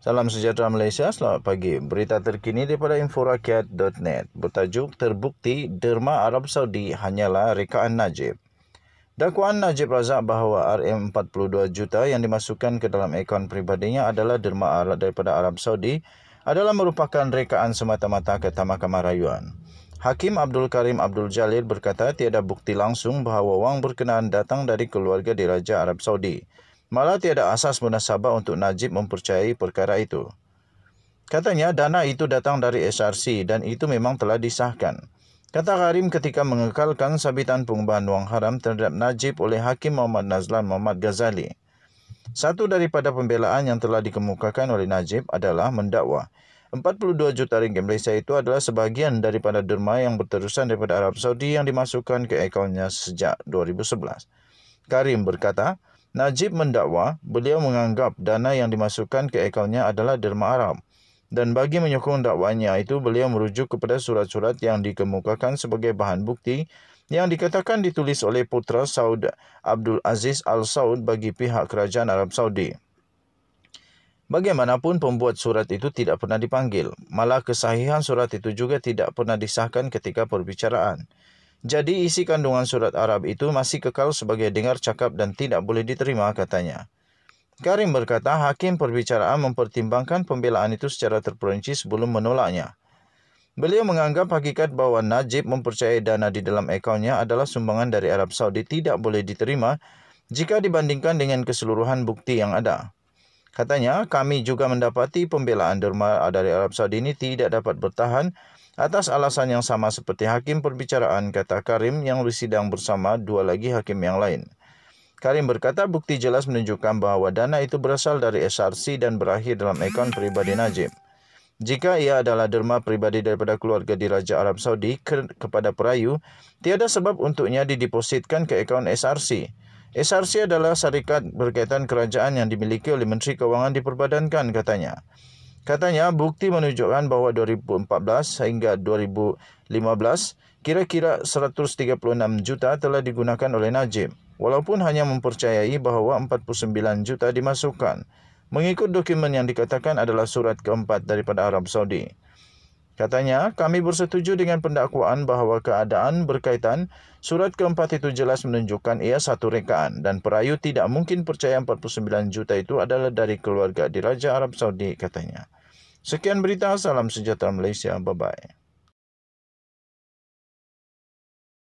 Salam sejahtera Malaysia, selamat pagi. Berita terkini daripada inforakyat.net bertajuk terbukti derma Arab Saudi hanyalah rekaan Najib. Dakwaan Najib Razak bahawa RM42 juta yang dimasukkan ke dalam akaun peribadinya adalah derma Arab daripada Arab Saudi adalah merupakan rekaan semata-mata kata Mahkamah Rayuan. Hakim Abdul Karim Abdul Jalil berkata tiada bukti langsung bahawa wang berkenaan datang dari keluarga diraja Arab Saudi malah tiada asas munasabah untuk Najib mempercayai perkara itu. Katanya dana itu datang dari SRC dan itu memang telah disahkan. Kata Karim ketika mengekalkan sabitan pengubahan wang haram terhadap Najib oleh Hakim Muhammad Nazlan Muhammad Ghazali. Satu daripada pembelaan yang telah dikemukakan oleh Najib adalah mendakwa. 42 juta ringgit Malaysia itu adalah sebahagian daripada derma yang berterusan daripada Arab Saudi yang dimasukkan ke akaunnya sejak 2011. Karim berkata, Najib mendakwa beliau menganggap dana yang dimasukkan ke akaunnya adalah derma Arab. Dan bagi menyokong dakwanya itu beliau merujuk kepada surat-surat yang dikemukakan sebagai bahan bukti yang dikatakan ditulis oleh putra Saud Abdul Aziz Al Saud bagi pihak kerajaan Arab Saudi. Bagaimanapun pembuat surat itu tidak pernah dipanggil, malah kesahihan surat itu juga tidak pernah disahkan ketika perbicaraan. Jadi isi kandungan surat Arab itu masih kekal sebagai dengar cakap dan tidak boleh diterima katanya. Karim berkata hakim perbicaraan mempertimbangkan pembelaan itu secara terperinci sebelum menolaknya. Beliau menganggap hakikat bahwa Najib mempercayai dana di dalam akaunnya adalah sumbangan dari Arab Saudi tidak boleh diterima jika dibandingkan dengan keseluruhan bukti yang ada. Katanya, kami juga mendapati pembelaan derma dari Arab Saudi ini tidak dapat bertahan Atas alasan yang sama seperti hakim perbicaraan, kata Karim yang bersidang bersama dua lagi hakim yang lain. Karim berkata bukti jelas menunjukkan bahawa dana itu berasal dari SRC dan berakhir dalam akaun pribadi Najib. Jika ia adalah derma pribadi daripada keluarga di Raja Arab Saudi ke- kepada perayu, tiada sebab untuknya didepositkan ke akaun SRC. SRC adalah syarikat berkaitan kerajaan yang dimiliki oleh Menteri Kewangan diperbadankan, katanya. Katanya bukti menunjukkan bahawa 2014 hingga 2015 kira-kira 136 juta telah digunakan oleh Najib walaupun hanya mempercayai bahawa 49 juta dimasukkan mengikut dokumen yang dikatakan adalah surat keempat daripada Arab Saudi. Katanya, kami bersetuju dengan pendakwaan bahawa keadaan berkaitan surat keempat itu jelas menunjukkan ia satu rekaan dan perayu tidak mungkin percaya 49 juta itu adalah dari keluarga diraja Arab Saudi, katanya. Sekian berita, salam sejahtera Malaysia. Bye-bye.